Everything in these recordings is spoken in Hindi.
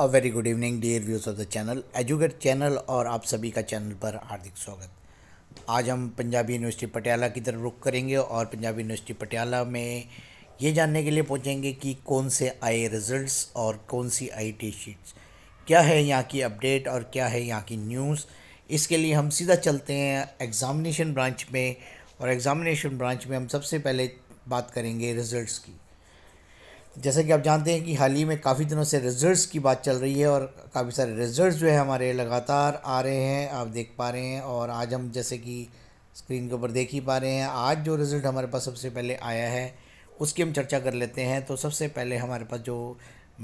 a very good evening dear views of the channel educate channel और आप सभी का चैनल पर हार्दिक स्वागत आज हम पंजाबी यूनिवर्सिटी पटियाला की तरफ रुख करेंगे और पंजाबी यूनिवर्सिटी पटियाला में ये जानने के लिए पहुँचेंगे कि कौन से आए रिजल्ट्स और कौन सी आई टी शीट्स क्या है यहाँ की अपडेट और क्या है यहाँ की न्यूज़ इसके लिए हम सीधा चलते हैं एग्ज़ामिनेशन ब्रांच में और एग्ज़ामिनेशन ब्रांच में हम सबसे पहले बात करेंगे रिज़ल्ट की जैसे कि आप जानते हैं कि हाल ही में काफ़ी दिनों से रिजल्ट्स की बात चल रही है और काफ़ी सारे रिजल्ट्स जो है हमारे लगातार आ रहे हैं आप देख पा रहे हैं और आज हम जैसे कि स्क्रीन के ऊपर देख ही पा रहे हैं आज जो रिज़ल्ट हमारे पास सबसे पहले आया है उसकी हम चर्चा कर लेते हैं तो सबसे पहले हमारे पास जो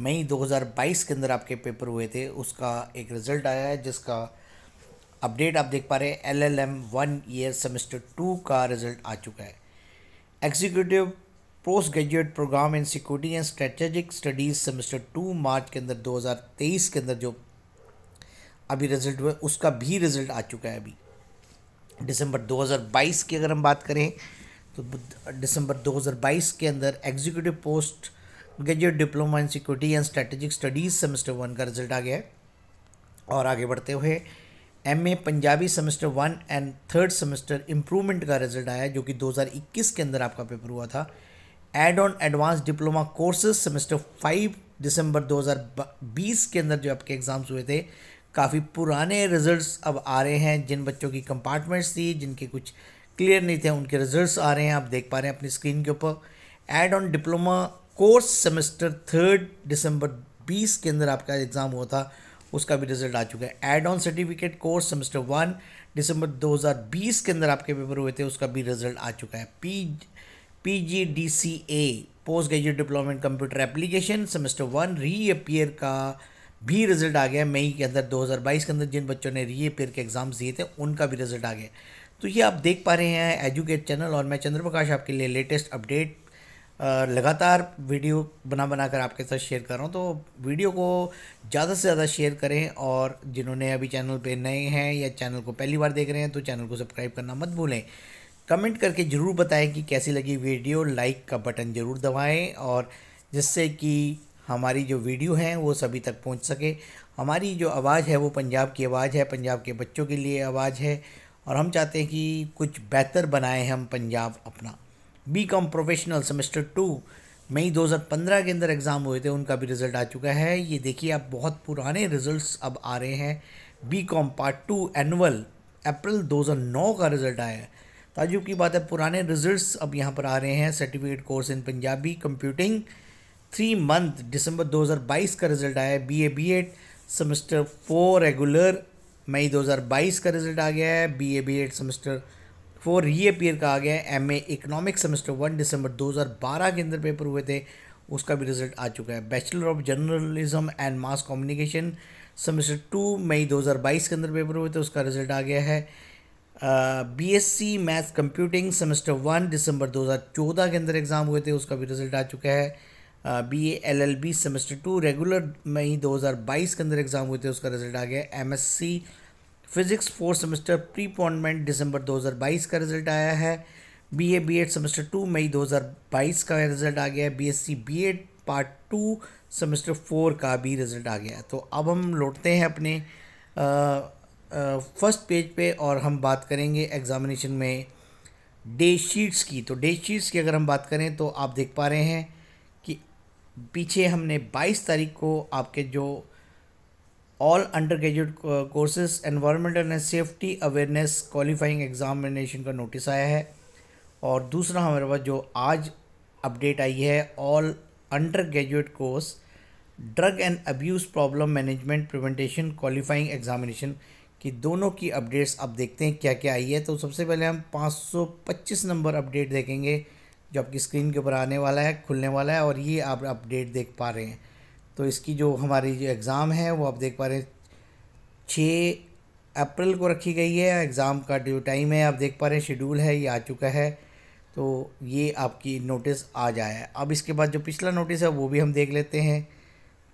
मई 2022 के अंदर आपके पेपर हुए थे उसका एक रिज़ल्ट आया है जिसका अपडेट आप देख पा रहे हैं L L M one year semester two का रिज़ल्ट आ चुका है executive post graduate program in security and strategic studies semester two March के अंदर 2023 के अंदर जो अभी रिजल्ट हुआ उसका भी रिज़ल्ट आ चुका है अभी दिसंबर 2022 की अगर हम बात करें तो दिसंबर 2022 के अंदर executive post graduate diploma in security and strategic studies semester one का रिजल्ट आ गया है और आगे बढ़ते हुए M A Punjabi semester one and third semester improvement का रिजल्ट आया जो कि 2021 के अंदर आपका पेपर हुआ था add on advance diploma courses semester five December 2020 के अंदर जो आपके एग्ज़ाम्स हुए थे काफ़ी पुराने रिजल्ट्स अब आ रहे हैं जिन बच्चों की कंपार्टमेंट्स थी जिनके कुछ क्लियर नहीं थे उनके रिजल्ट्स आ रहे हैं आप देख पा रहे हैं अपनी स्क्रीन के ऊपर add on diploma course semester third December बीस के अंदर आपका एग्ज़ाम हुआ था उसका भी रिजल्ट आ चुका है add on certificate course semester one December 2020 के अंदर आपके पेपर हुए थे उसका भी रिजल्ट आ चुका है P PGDCA post graduate in computer application semester one reappear का भी रिजल्ट आ गया मई के अंदर 2022 के अंदर जिन बच्चों ने रीअपियर के एग्ज़ाम्स दिए थे उनका भी रिजल्ट आ गया तो ये आप देख पा रहे हैं एजुकेट चैनल और मैं चंद्रप्रकाश आपके लिए लेटेस्ट अपडेट लगातार वीडियो बना बना कर आपके साथ शेयर कर रहा हूँ तो वीडियो को ज़्यादा से ज़्यादा शेयर करें और जिन्होंने अभी चैनल पे नए हैं या चैनल को पहली बार देख रहे हैं तो चैनल को सब्सक्राइब करना मत भूलें कमेंट करके ज़रूर बताएं कि कैसी लगी वीडियो लाइक का बटन ज़रूर दबाएं और जिससे कि हमारी जो वीडियो है वो सभी तक पहुंच सके हमारी जो आवाज़ है वो पंजाब की आवाज़ है पंजाब के बच्चों के लिए आवाज़ है और हम चाहते हैं कि कुछ बेहतर बनाएं हम पंजाब अपना B Com professional semester two May 2015 के अंदर एग्ज़ाम हुए थे उनका भी रिज़ल्ट आ चुका है ये देखिए अब बहुत पुराने रिज़ल्ट अब आ रहे हैं B Com part two annual April दो का रिज़ल्ट आया है ताजुब की बात है पुराने रिजल्ट्स अब यहाँ पर आ रहे हैं certificate course in Punjabi computing three month December 2022 का रिज़ल्ट आया है B A B Ed semester four regular May 2022 का रिज़ल्ट आ गया है B A B Ed semester four reappear का आ गया है M A economic semester one December 2012 के अंदर पेपर हुए थे उसका भी रिजल्ट आ चुका है bachelor of journalism and mass communication semester two मई 2022 के अंदर पेपर हुए थे उसका रिजल्ट आ गया है B S C maths computing semester one December 2014 के अंदर एग्ज़ाम हुए थे उसका भी रिजल्ट आ चुका है B A L L B semester two regular में ही 2022 के अंदर एग्ज़ाम हुए थे उसका रिजल्ट आ गया M S C physics fourth semester pre appointment दिसंबर 2022 का रिजल्ट आया है B A B Ed semester two मई 2022 का रिजल्ट आ गया है B S C B Ed part two semester four का भी रिजल्ट आ गया तो अब हम लौटते हैं अपने आ, फर्स्ट पेज पे और हम बात करेंगे एग्ज़ामिनेशन में डे शीट्स की तो डे शीट्स की अगर हम बात करें तो आप देख पा रहे हैं कि पीछे हमने 22 तारीख को आपके जो all under graduate courses environmental and safety awareness qualifying examination का नोटिस आया है और दूसरा हमारे पास जो आज अपडेट आई है all under graduate course drug and abuse problem management prevention qualifying examination कि दोनों की अपडेट्स अब देखते हैं क्या क्या आई है तो सबसे पहले हम 525 नंबर अपडेट देखेंगे जो आपकी स्क्रीन के ऊपर आने वाला है खुलने वाला है और ये आप अपडेट देख पा रहे हैं तो इसकी जो हमारी जो एग्ज़ाम है वो आप देख पा रहे हैं छः अप्रैल को रखी गई है एग्ज़ाम का जो टाइम है आप देख पा रहे हैं शेड्यूल है ये आ चुका है तो ये आपकी नोटिस आ जाए अब इसके बाद जो पिछला नोटिस है वो भी हम देख लेते हैं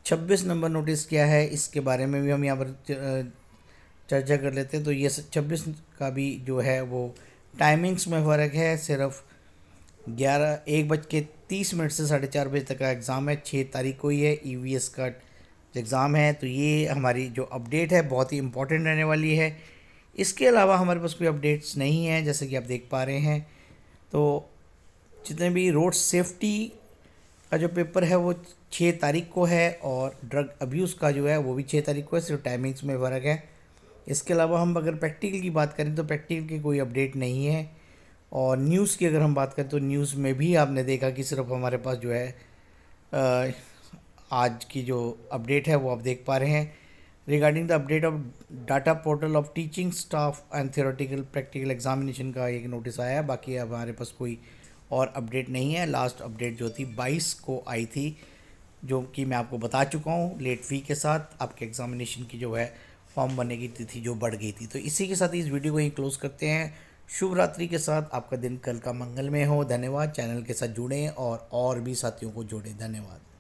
छब्बीस नंबर नोटिस क्या है इसके बारे में भी हम यहाँ पर चर्चा कर लेते हैं तो ये छब्बीस का भी जो है वो टाइमिंग्स में फ़र्क है सिर्फ ग्यारह एक बज के तीस मिनट से साढ़े चार बजे तक का एग्ज़ाम है छः तारीख को ही है ई का एग्ज़ाम है तो ये हमारी जो अपडेट है बहुत ही इम्पोर्टेंट रहने वाली है इसके अलावा हमारे पास कोई अपडेट्स नहीं है जैसे कि आप देख पा रहे हैं तो जितने भी रोड सेफ्टी का जो पेपर है वो छः तारीख को है और ड्रग अब्यूज़ का जो है वो भी छः तारीख को है सिर्फ टाइमिंग्स में फ़र्क है इसके अलावा हम अगर प्रैक्टिकल की बात करें तो प्रैक्टिकल की कोई अपडेट नहीं है और न्यूज़ की अगर हम बात करें तो न्यूज़ में भी आपने देखा कि सिर्फ हमारे पास जो है आज की जो अपडेट है वो आप देख पा रहे हैं regarding the update of data portal of teaching staff and theoretical practical examination का एक नोटिस आया है बाकी अब हमारे पास कोई और अपडेट नहीं है लास्ट अपडेट जो थी बाईस को आई थी जो कि मैं आपको बता चुका हूँ लेट फी के साथ आपके एग्ज़ामिनेशन की जो है फॉर्म बनने की तिथि जो बढ़ गई थी तो इसी के साथ इस वीडियो को ही क्लोज़ करते हैं शुभ रात्रि के साथ आपका दिन कल का मंगलमय हो धन्यवाद चैनल के साथ जुड़ें और और भी साथियों को जोड़ें धन्यवाद